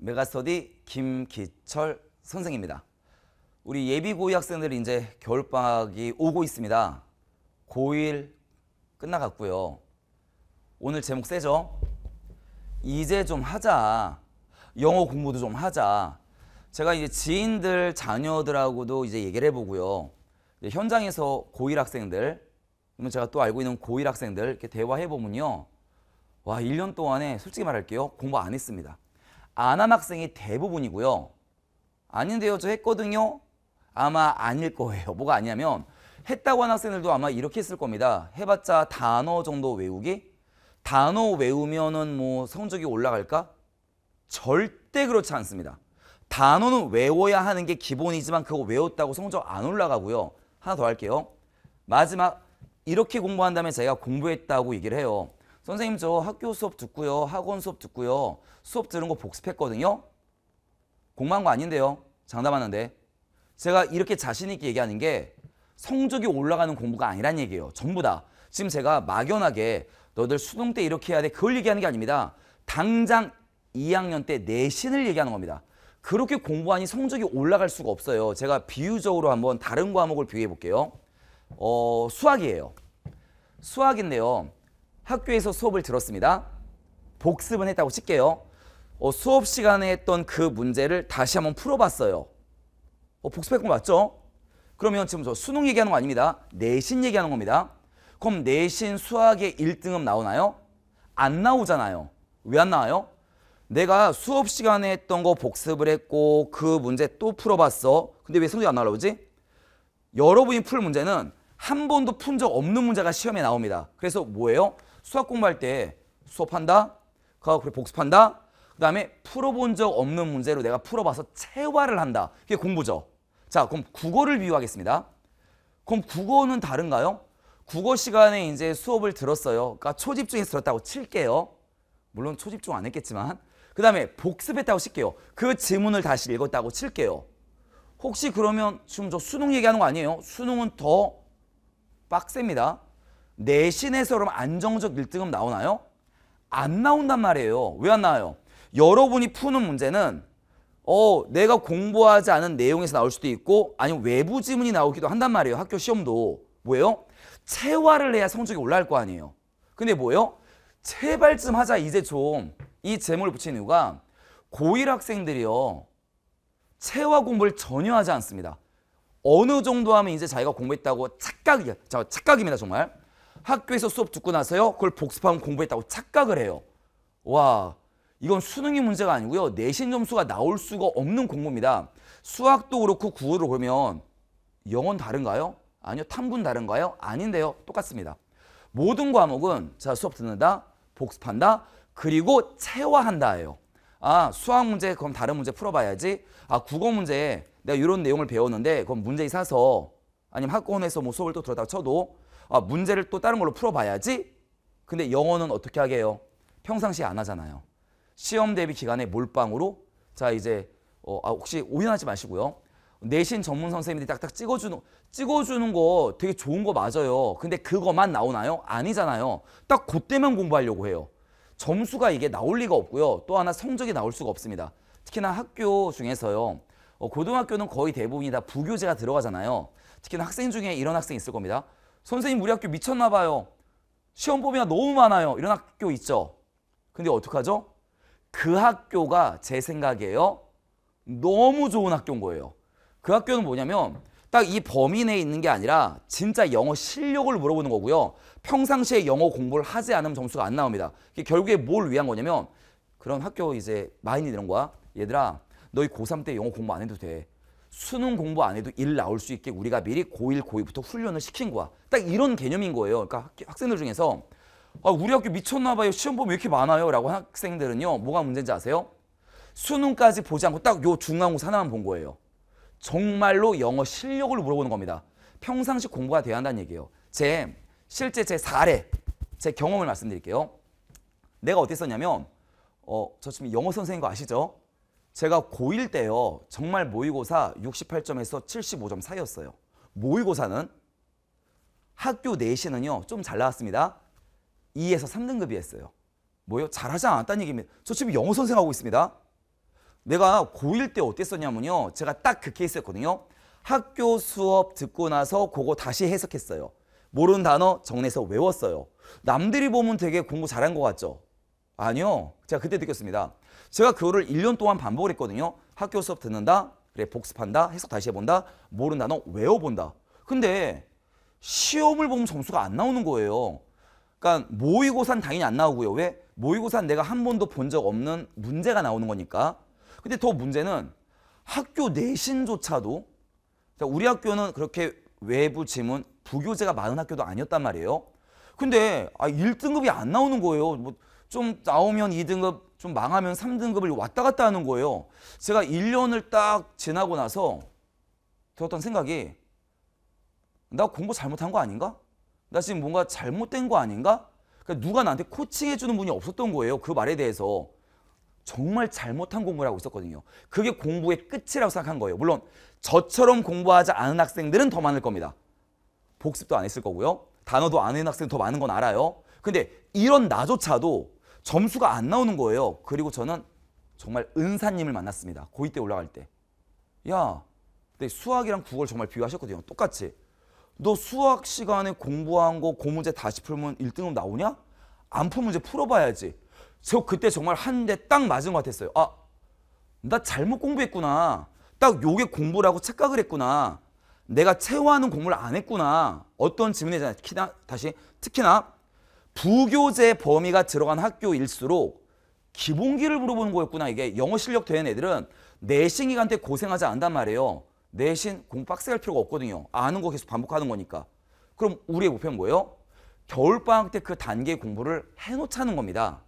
메가스터디 김기철 선생입니다. 우리 예비고위 학생들이 제 겨울방학이 오고 있습니다. 고1 끝나갔고요. 오늘 제목 세죠? 이제 좀 하자. 영어 공부도 좀 하자. 제가 이제 지인들, 자녀들하고도 이제 얘기를 해보고요. 현장에서 고1 학생들, 그러면 제가 또 알고 있는 고1 학생들 이렇게 대화해보면요. 와, 1년 동안에 솔직히 말할게요. 공부 안 했습니다. 안한 학생이 대부분이고요. 아닌데요. 저 했거든요. 아마 아닐 거예요. 뭐가 아니냐면 했다고 한 학생들도 아마 이렇게 했을 겁니다. 해봤자 단어 정도 외우기? 단어 외우면은 뭐 성적이 올라갈까? 절대 그렇지 않습니다. 단어는 외워야 하는 게 기본이지만 그거 외웠다고 성적 안 올라가고요. 하나 더 할게요. 마지막 이렇게 공부한다면 제가 공부했다고 얘기를 해요. 선생님 저 학교 수업 듣고요. 학원 수업 듣고요. 수업 들은 거 복습했거든요. 공부한 거 아닌데요. 장담하는데. 제가 이렇게 자신 있게 얘기하는 게 성적이 올라가는 공부가 아니란 얘기예요. 전부 다. 지금 제가 막연하게 너들 수능 때 이렇게 해야 돼. 그걸 얘기하는 게 아닙니다. 당장 2학년 때 내신을 얘기하는 겁니다. 그렇게 공부하니 성적이 올라갈 수가 없어요. 제가 비유적으로 한번 다른 과목을 비유해 볼게요. 어, 수학이에요. 수학인데요. 학교에서 수업을 들었습니다. 복습은 했다고 칠게요. 어, 수업 시간에 했던 그 문제를 다시 한번 풀어봤어요. 어, 복습했던 거 맞죠? 그러면 지금 저 수능 얘기하는 거 아닙니다. 내신 얘기하는 겁니다. 그럼 내신 수학의 1등급 나오나요? 안 나오잖아요. 왜 안 나와요? 내가 수업 시간에 했던 거 복습을 했고 그 문제 또 풀어봤어. 근데 왜 성적이 안 올라오지? 여러분이 풀 문제는 한 번도 푼 적 없는 문제가 시험에 나옵니다. 그래서 뭐예요? 수학 공부할 때 수업한다. 그거 그 복습한다. 그다음에 풀어본 적 없는 문제로 내가 풀어봐서 체화를 한다. 그게 공부죠. 자, 그럼 국어를 비유하겠습니다. 그럼 국어는 다른가요? 국어 시간에 이제 수업을 들었어요. 그러니까 초집중해서 들었다고 칠게요. 물론 초집중 안 했겠지만. 그 다음에 복습했다고 칠게요. 그 지문을 다시 읽었다고 칠게요. 혹시 그러면 지금 저 수능 얘기하는 거 아니에요? 수능은 더 빡셉니다. 내신에서 그럼 안정적 1등급 나오나요? 안 나온단 말이에요. 왜 안 나와요? 여러분이 푸는 문제는 어 내가 공부하지 않은 내용에서 나올 수도 있고 아니면 외부 지문이 나오기도 한단 말이에요. 학교 시험도. 뭐예요? 체화를 해야 성적이 올라갈 거 아니에요. 근데 뭐예요? 제발 쯤 하자 이제 좀 이 제목을 붙인 이유가 고1 학생들이요. 체화 공부를 전혀 하지 않습니다. 어느 정도 하면 이제 자기가 공부했다고 착각이, 자, 착각입니다 정말. 학교에서 수업 듣고 나서요. 그걸 복습하면 공부했다고 착각을 해요. 와, 이건 수능이 문제가 아니고요. 내신 점수가 나올 수가 없는 공부입니다. 수학도 그렇고 구호를 보면 영어 다른가요? 아니요. 탐구는 다른가요? 아닌데요. 똑같습니다. 모든 과목은 자 수업 듣는다, 복습한다, 그리고 체화한다예요. 아 수학 문제 그럼 다른 문제 풀어봐야지. 아 국어 문제 내가 이런 내용을 배웠는데 그럼 문제 사서 아니면 학원에서 뭐 수업을 또 들었다가 쳐도 아, 문제를 또 다른 걸로 풀어봐야지. 근데 영어는 어떻게 하게 해요? 평상시에 안 하잖아요. 시험 대비 기간에 몰빵으로 자 이제 어, 아, 혹시 오해하지 마시고요. 내신 전문 선생님들이 딱딱 찍어주는 찍어주는 거 되게 좋은 거 맞아요. 근데 그거만 나오나요? 아니잖아요. 딱 그때만 공부하려고 해요. 점수가 이게 나올 리가 없고요. 또 하나 성적이 나올 수가 없습니다. 특히나 학교 중에서요. 어, 고등학교는 거의 대부분이 다 부교재가 들어가잖아요. 특히나 학생 중에 이런 학생이 있을 겁니다. 선생님 우리 학교 미쳤나 봐요. 시험 범위가 너무 많아요. 이런 학교 있죠. 근데 어떡하죠? 그 학교가 제 생각이에요. 너무 좋은 학교인 거예요. 그 학교는 뭐냐면 딱 이 범위 내에 있는 게 아니라 진짜 영어 실력을 물어보는 거고요. 평상시에 영어 공부를 하지 않으면 점수가 안 나옵니다. 결국에 뭘 위한 거냐면 그런 학교 이제 마인이 이런 거야. 얘들아 너희 고3 때 영어 공부 안 해도 돼. 수능 공부 안 해도 일 나올 수 있게 우리가 미리 고일고이부터 훈련을 시킨 거야. 딱 이런 개념인 거예요. 그러니까 학생들 학 중에서 아, 우리 학교 미쳤나 봐요. 시험 보면 왜 이렇게 많아요? 라고 하는 학생들은요. 뭐가 문제인지 아세요? 수능까지 보지 않고 딱 요 중간고사 하나만 본 거예요. 정말로 영어 실력을 물어보는 겁니다. 평상시 공부가 돼야 한다는 얘기예요. 제 실제 제 사례, 제 경험을 말씀드릴게요. 내가 어땠었냐면 어, 저 지금 영어 선생님거 아시죠? 제가 고1 때요. 정말 모의고사 68점에서 75점 사이였어요. 모의고사는 학교 내신은요좀 잘 나왔습니다. 2에서 3등급이었어요. 뭐요? 잘하지 않았다는 얘기입니다. 저 지금 영어 선생하고 있습니다. 내가 고1 때 어땠었냐면요. 제가 딱 그 케이스였거든요. 학교 수업 듣고 나서 그거 다시 해석했어요. 모르는 단어 정리해서 외웠어요. 남들이 보면 되게 공부 잘한 것 같죠? 아니요. 제가 그때 느꼈습니다. 제가 그거를 1년 동안 반복을 했거든요. 학교 수업 듣는다. 그래 복습한다. 해석 다시 해본다. 모르는 단어 외워본다. 근데 시험을 보면 점수가 안 나오는 거예요. 그러니까 모의고사는 당연히 안 나오고요. 왜? 모의고사는 내가 한 번도 본 적 없는 문제가 나오는 거니까. 근데 더 문제는 학교 내신조차도 우리 학교는 그렇게 외부 지문 부교재가 많은 학교도 아니었단 말이에요. 근데 1등급이 아, 안 나오는 거예요. 뭐 좀 나오면 2등급 좀 망하면 3등급을 왔다 갔다 하는 거예요. 제가 1년을 딱 지나고 나서 들었던 생각이 나 공부 잘못한 거 아닌가? 나 지금 뭔가 잘못된 거 아닌가? 그 누가 나한테 코칭해 주는 분이 없었던 거예요. 그 말에 대해서. 정말 잘못한 공부를 하고 있었거든요. 그게 공부의 끝이라고 생각한 거예요. 물론 저처럼 공부하지 않은 학생들은 더 많을 겁니다. 복습도 안 했을 거고요. 단어도 안 했는 학생이 더 많은 건 알아요. 근데 이런 나조차도 점수가 안 나오는 거예요. 그리고 저는 정말 은사님을 만났습니다. 고2 때 올라갈 때. 야, 근데 수학이랑 국어를 정말 비교하셨거든요. 똑같이. 너 수학 시간에 공부한 거 고문제 다시 풀면 1등으로 나오냐? 안풀면이제 풀어봐야지. 저 그때 정말 한 대 딱 맞은 것 같았어요. 아, 나 잘못 공부했구나. 딱 요게 공부라고 착각을 했구나. 내가 채워하는 공부를 안 했구나. 어떤 질문이잖아요. 다시, 특히나 부교재 범위가 들어간 학교일수록 기본기를 물어보는 거였구나. 이게 영어 실력 된 애들은 내신 기간 때 고생하지 않단 말이에요. 내신 공빡세할 필요가 없거든요. 아는 거 계속 반복하는 거니까. 그럼 우리의 목표는 뭐예요? 겨울방학 때 그 단계 공부를 해놓자는 겁니다.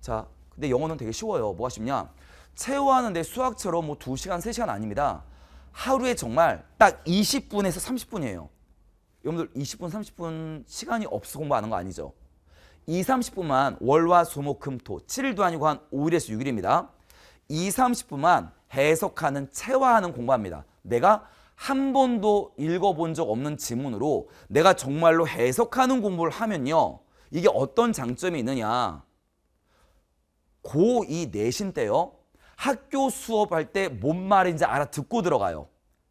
자, 근데 영어는 되게 쉬워요. 뭐가 쉽냐? 체화하는데 수학처럼 뭐 두시간세시간 아닙니다. 하루에 정말 딱 20분에서 30분이에요. 여러분들 20분, 30분 시간이 없어 공부하는 거 아니죠? 2, 30분만 월화, 수목, 금, 토 7일도 아니고 한 5일에서 6일입니다. 2, 30분만 해석하는, 체화하는 공부합니다. 내가 한 번도 읽어본 적 없는 지문으로 내가 정말로 해석하는 공부를 하면요. 이게 어떤 장점이 있느냐. 고2 내신 때요. 학교 수업할 때 뭔 말인지 알아듣고 들어가요.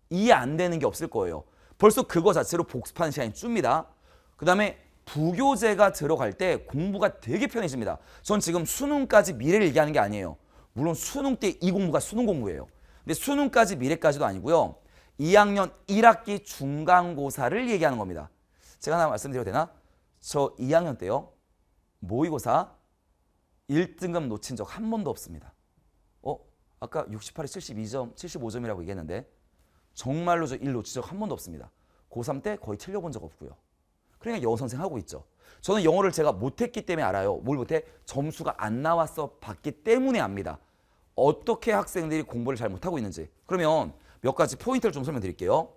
이해 안 되는 게 없을 거예요. 벌써 그거 자체로 복습하는 시간이 줍니다. 그 다음에 부교재가 들어갈 때 공부가 되게 편해집니다. 전 지금 수능까지 미래를 얘기하는 게 아니에요. 물론 수능 때 이 공부가 수능 공부예요. 근데 수능까지 미래까지도 아니고요. 2학년 1학기 중간고사를 얘기하는 겁니다. 제가 하나 말씀드려도 되나? 저 2학년 때요. 모의고사 1등급 놓친 적 한 번도 없습니다. 어? 아까 68에 72점, 75점이라고 얘기했는데 정말로 저일로지적한 번도 없습니다. 고3 때 거의 틀려본 적 없고요. 그러니까 영어 선생 하고 있죠. 저는 영어를 제가 못했기 때문에 알아요. 뭘 못해? 점수가 안 나와서 봤기 때문에 압니다. 어떻게 학생들이 공부를 잘 못하고 있는지. 그러면 몇 가지 포인트를 좀 설명드릴게요.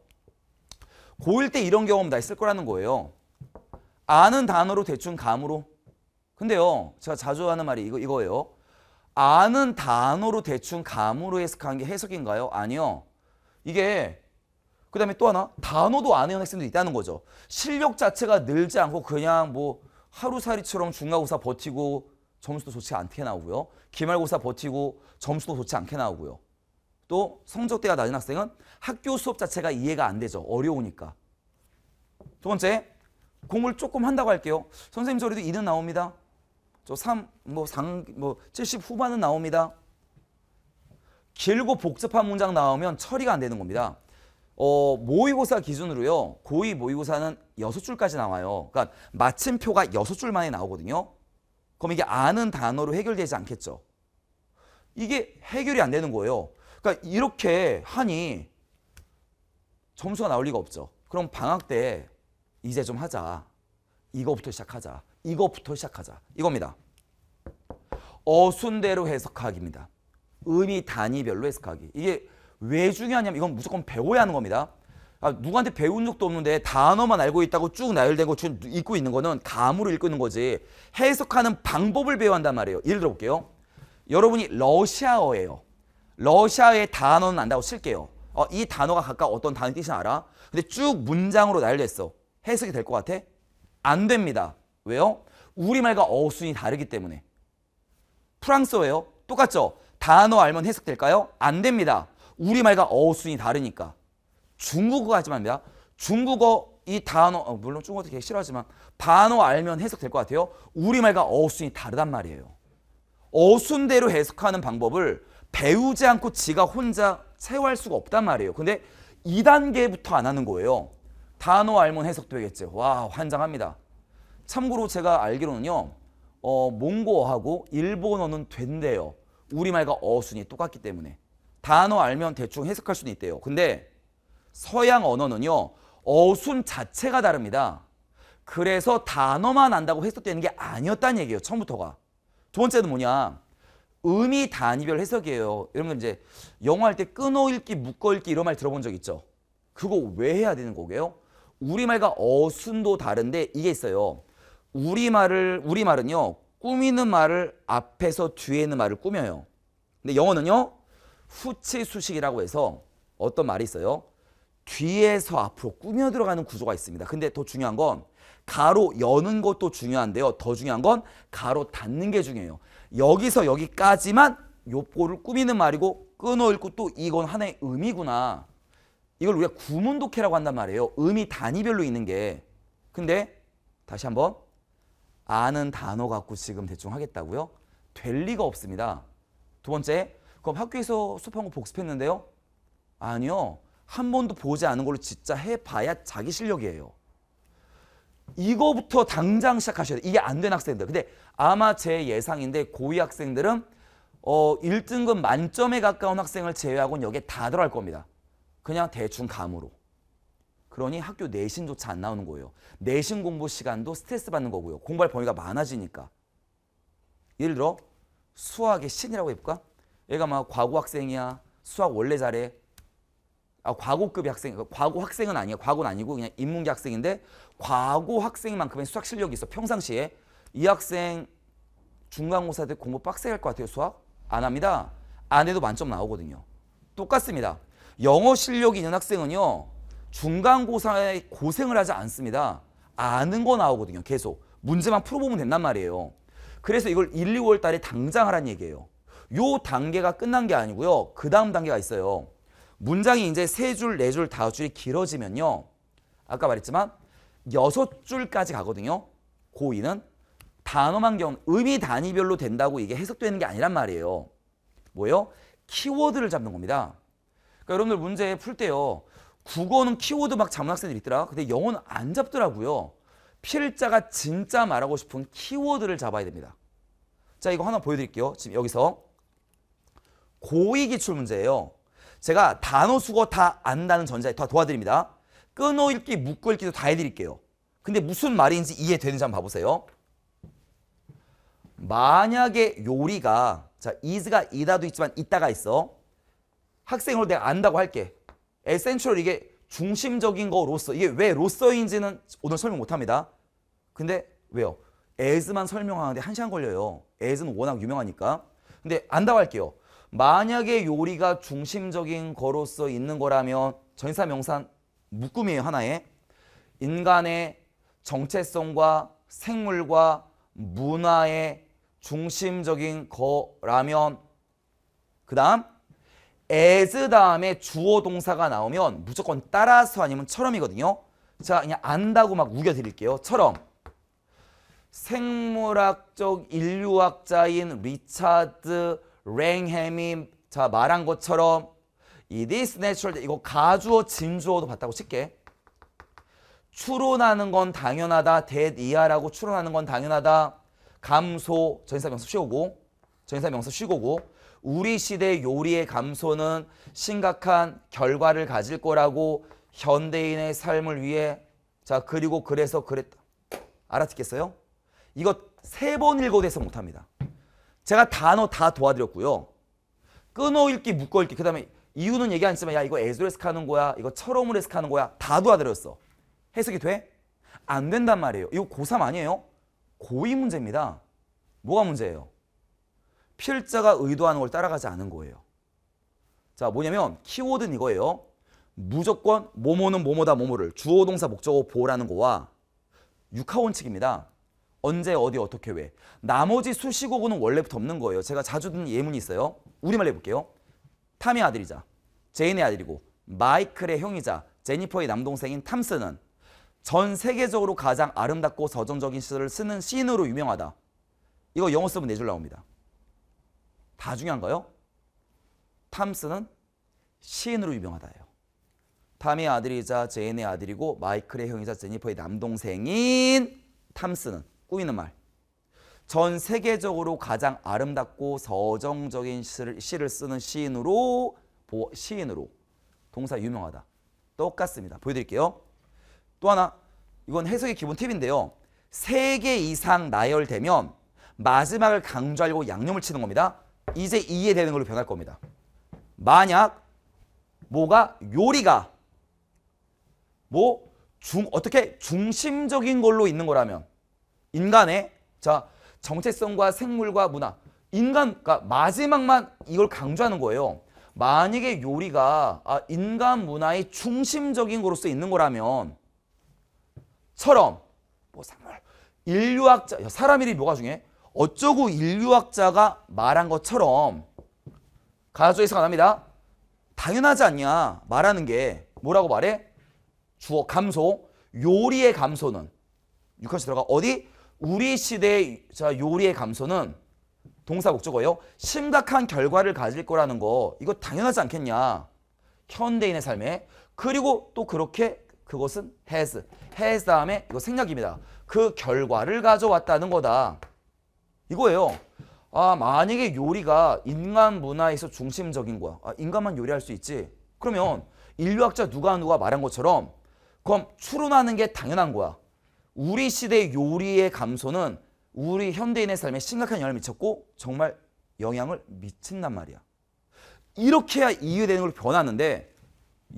고1 때 이런 경험 다 있을 거라는 거예요. 아는 단어로 대충 감으로. 근데요. 제가 자주 하는 말이 이거, 이거예요. 아는 단어로 대충 감으로 해석한 게 해석인가요? 아니요. 이게 그 다음에 또 하나 단어도 안 외우는 학생들이 있다는 거죠. 실력 자체가 늘지 않고 그냥 뭐 하루살이처럼 중간고사 버티고 점수도 좋지 않게 나오고요. 기말고사 버티고 점수도 좋지 않게 나오고요. 또 성적대가 낮은 학생은 학교 수업 자체가 이해가 안 되죠. 어려우니까. 두 번째, 공을 조금 한다고 할게요. 선생님 저리도 2는 나옵니다. 저 3, 뭐 3, 뭐70 후반은 나옵니다. 길고 복잡한 문장 나오면 처리가 안 되는 겁니다. 어, 모의고사 기준으로요. 고2 모의고사는 6줄까지 나와요. 그러니까 마침표가 6줄 만에 나오거든요. 그럼 이게 아는 단어로 해결되지 않겠죠. 이게 해결이 안 되는 거예요. 그러니까 이렇게 하니 점수가 나올 리가 없죠. 그럼 방학 때 이제 좀 하자. 이거부터 시작하자. 이거부터 시작하자. 이겁니다. 어순대로 해석하기입니다. 의미 단위별로 해석하기. 이게 왜 중요하냐면 이건 무조건 배워야 하는 겁니다. 아, 누구한테 배운 적도 없는데 단어만 알고 있다고 쭉나열되고 지금 읽고 있는 거는 감으로 읽고 있는 거지. 해석하는 방법을 배워야 한단 말이에요. 예를 들어볼게요. 여러분이 러시아어예요. 러시아의 단어는 안다고 칠게요. 어, 이 단어가 각각 어떤 단어 뜻이 알아? 근데 쭉 문장으로 나열됐어. 해석이 될 것 같아? 안 됩니다. 왜요? 우리말과 어순이 다르기 때문에. 프랑스어예요. 똑같죠? 단어 알면 해석될까요? 안 됩니다. 우리말과 어순이 다르니까. 중국어 하지만 됩니다. 중국어 이 단어 어, 물론 중국어도 되게 싫어하지만 단어 알면 해석될 것 같아요. 우리말과 어순이 다르단 말이에요. 어순대로 해석하는 방법을 배우지 않고 지가 혼자 체워할 수가 없단 말이에요. 근데 2단계부터 안 하는 거예요. 단어 알면 해석되겠죠. 와 환장합니다. 참고로 제가 알기로는요. 어, 몽고어하고 일본어는 된대요. 우리말과 어순이 똑같기 때문에 단어 알면 대충 해석할 수는 있대요. 근데 서양 언어는요. 어순 자체가 다릅니다. 그래서 단어만 안다고 해석되는 게 아니었다는 얘기예요. 처음부터가. 두 번째는 뭐냐. 의미 단위별 해석이에요. 여러분 이제 영어 할 때 끊어 읽기, 묶어 읽기 이런 말 들어본 적 있죠? 그거 왜 해야 되는 거게요? 우리말과 어순도 다른데 이게 있어요. 우리말을 우리말은요. 꾸미는 말을 앞에서 뒤에 있는 말을 꾸며요. 근데 영어는요. 후치수식이라고 해서 어떤 말이 있어요. 뒤에서 앞으로 꾸며 들어가는 구조가 있습니다. 근데 더 중요한 건 가로 여는 것도 중요한데요. 더 중요한 건 가로 닫는 게 중요해요. 여기서 여기까지만 요거를 꾸미는 말이고 끊어 읽고 또 이건 하나의 의미구나. 이걸 우리가 구문독해라고 한단 말이에요. 의미 단위별로 있는 게. 근데 다시 한번 아는 단어 갖고 지금 대충 하겠다고요? 될 리가 없습니다. 두 번째, 그럼 학교에서 수업한 거 복습했는데요? 아니요. 한 번도 보지 않은 걸로 진짜 해봐야 자기 실력이에요. 이거부터 당장 시작하셔야 돼요. 이게 안 된 학생들. 근데 아마 제 예상인데 고2 학생들은 어, 1등급 만점에 가까운 학생을 제외하고는 여기에 다 들어갈 겁니다. 그냥 대충 감으로. 그러니 학교 내신조차 안 나오는 거예요. 내신 공부 시간도 스트레스 받는 거고요. 공부할 범위가 많아지니까. 예를 들어 수학의 신이라고 해볼까? 얘가 막 과고 학생이야. 수학 원래 잘해. 아, 과고급 학생, 과고 학생은 아니야. 과고는 아니고 그냥 인문계 학생인데 과고 학생만큼의 수학 실력이 있어. 평상시에 이 학생 중간고사 때 공부 빡세게 할 것 같아요. 수학? 안 합니다. 안 해도 만점 나오거든요. 똑같습니다. 영어 실력이 있는 학생은요. 중간고사에 고생을 하지 않습니다. 아는 거 나오거든요. 계속. 문제만 풀어보면 된단 말이에요. 그래서 이걸 1, 2월 달에 당장 하라는 얘기예요. 요 단계가 끝난 게 아니고요. 그 다음 단계가 있어요. 문장이 이제 세 줄, 네 줄, 다 줄이 길어지면요. 아까 말했지만 여섯 줄까지 가거든요. 고의는 단어만 경 의미 단위별로 된다고 이게 해석되는 게 아니란 말이에요. 뭐예요? 키워드를 잡는 겁니다. 그러니까 여러분들 문제 풀 때요. 국어는 키워드 막 잡는 학생들이 있더라. 근데 영어는 안 잡더라고요. 필자가 진짜 말하고 싶은 키워드를 잡아야 됩니다. 자, 이거 하나 보여드릴게요. 지금 여기서 고위 기출 문제예요. 제가 단어 수거 다 안다는 전제에다 도와드립니다. 끊어 읽기, 묶어 읽기도 다 해드릴게요. 근데 무슨 말인지 이해되는지 한번 봐보세요. 만약에 요리가 자, is가 이다도 있지만 있다가 있어. 학생으로 내가 안다고 할게. 에센셜 이게 중심적인 거로서 이게 왜 로서인지는 오늘 설명 못합니다. 근데 왜요? 에즈만 설명하는데 한 시간 걸려요. 에즈는 워낙 유명하니까. 근데 안다고 할게요. 만약에 요리가 중심적인 거로서 있는 거라면 전사 명산 묶음이에요 하나에 인간의 정체성과 생물과 문화의 중심적인 거라면 그 다음 as 다음에 주어 동사가 나오면 무조건 따라서 아니면 처럼이거든요. 자, 그냥 안다고 막 우겨드릴게요. 처럼. 생물학적 인류학자인 리차드 랭햄이 자 말한 것처럼 이 this natural 이거 가주어 진주어도 봤다고 칠게. 추론하는 건 당연하다. 대 이하라고 추론하는 건 당연하다. 감소 전사 명사 쉬고전사 명사 쉬고고 우리 시대 요리의 감소는 심각한 결과를 가질 거라고 현대인의 삶을 위해 자 그리고 그래서 그랬다. 알아듣겠어요? 이거 세 번읽어도해서 못합니다. 제가 단어 다 도와드렸고요. 끊어읽기, 묶어읽기, 그 다음에 이유는 얘기 안 했지만 야 이거 에즈레스석하는 거야, 이거 철옹으로 해석하는 거야 다 도와드렸어. 해석이 돼? 안 된단 말이에요. 이거 고3 아니에요? 고2 문제입니다. 뭐가 문제예요? 필자가 의도하는 걸 따라가지 않은 거예요. 자 뭐냐면 키워드는 이거예요. 무조건 모모는 모모다 모모를 주어 동사 목적어 보라는 거와 육하원칙입니다. 언제 어디 어떻게 왜 나머지 수식어구는 원래부터 없는 거예요. 제가 자주 듣는 예문이 있어요. 우리말 해볼게요. 탐의 아들이자 제인의 아들이고 마이클의 형이자 제니퍼의 남동생인 탐스는 전 세계적으로 가장 아름답고 서정적인 시를 쓰는 시인으로 유명하다. 이거 영어 쓰면 4줄 나옵니다. 다 중요한가요? 탐스는 시인으로 유명하다예요. 탐의 아들이자 제인의 아들이고 마이클의 형이자 제니퍼의 남동생인 탐스는 꾸미는 말. 전 세계적으로 가장 아름답고 서정적인 시를, 시를 쓰는 시인으로 보, 시인으로 동사 유명하다. 똑같습니다. 보여드릴게요. 또 하나 이건 해석의 기본 팁인데요. 세 개 이상 나열되면 마지막을 강조하려고 양념을 치는 겁니다. 이제 이해 되는 걸로 변할 겁니다. 만약 뭐가 요리가 뭐 중, 어떻게 중심적인 걸로 있는 거라면 인간의 자 정체성과 생물과 문화 인간 그 마지막만 이걸 강조하는 거예요. 만약에 요리가 아, 인간 문화의 중심적인 거로서 있는 거라면 처럼 뭐 상물 인류학자 사람 이름이 뭐가 중에 어쩌고 인류학자가 말한 것처럼 가조에서가 납니다. 당연하지 않냐 말하는 게 뭐라고 말해? 주어 감소 요리의 감소는 6칸씩 들어가 어디? 우리 시대의 자 요리의 감소는 동사 목적어요 심각한 결과를 가질 거라는 거 이거 당연하지 않겠냐. 현대인의 삶에 그리고 또 그렇게 그것은 has has 다음에 이거 생략입니다. 그 결과를 가져왔다는 거다. 이거예요. 아 만약에 요리가 인간 문화에서 중심적인 거야. 아, 인간만 요리할 수 있지. 그러면 인류학자 누가 누가 말한 것처럼 그럼 추론하는 게 당연한 거야. 우리 시대 요리의 감소는 우리 현대인의 삶에 심각한 영향을 미쳤고 정말 영향을 미친단 말이야. 이렇게 해야 이해되는 걸 변하는데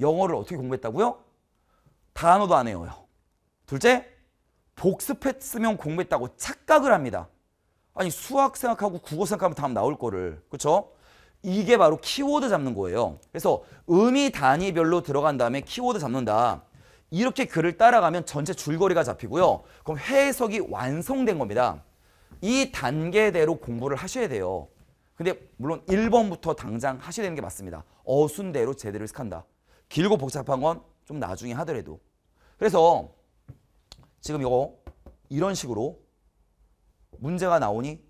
영어를 어떻게 공부했다고요? 단어도 안 해요. 둘째, 복습했으면 공부했다고 착각을 합니다. 아니 수학 생각하고 국어 생각하면 다음 나올 거를 그렇죠? 이게 바로 키워드 잡는 거예요. 그래서 의미 단위별로 들어간 다음에 키워드 잡는다. 이렇게 글을 따라가면 전체 줄거리가 잡히고요. 그럼 해석이 완성된 겁니다. 이 단계대로 공부를 하셔야 돼요. 근데 물론 1번부터 당장 하셔야 되는 게 맞습니다. 어순대로 제대로 해석한다. 길고 복잡한 건 좀 나중에 하더라도. 그래서 지금 이거 이런 식으로 문제가 나오니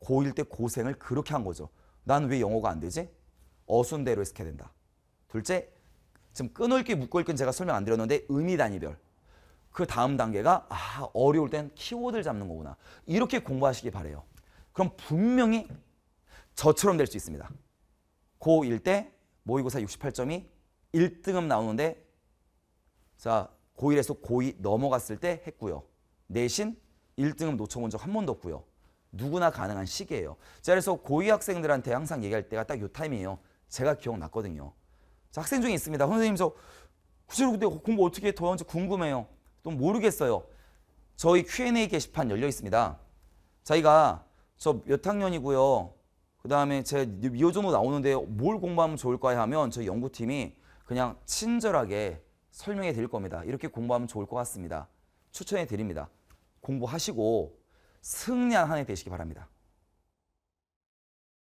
고1 때 고생을 그렇게 한 거죠. 난 왜 영어가 안 되지? 어순대로 해석해야 된다. 둘째, 지금 끊을게묶을건 제가 설명 안 드렸는데 의미 단위별. 그 다음 단계가 아 어려울 땐 키워드를 잡는 거구나. 이렇게 공부하시길 바래요. 그럼 분명히 저처럼 될 수 있습니다. 고1 때 모의고사 68점이 1등음 나오는데 자 고1에서 고2 넘어갔을 때 했고요. 내신 1등은 놓쳐본 적 한 번도 없고요. 누구나 가능한 시기예요. 자, 그래서 고2 학생들한테 항상 얘기할 때가 딱 요 타임이에요. 제가 기억났거든요. 자, 학생 중에 있습니다. 선생님 저 구체로 근데 공부 어떻게 더 하는지 궁금해요. 또 모르겠어요. 저희 Q&A 게시판 열려 있습니다. 자기가 저 몇 학년이고요. 그 다음에 제미호전로 나오는데 뭘 공부하면 좋을까요 하면 저희 연구팀이 그냥 친절하게 설명해 드릴 겁니다. 이렇게 공부하면 좋을 것 같습니다. 추천해 드립니다. 공부하시고 승리한 한 해 되시기 바랍니다.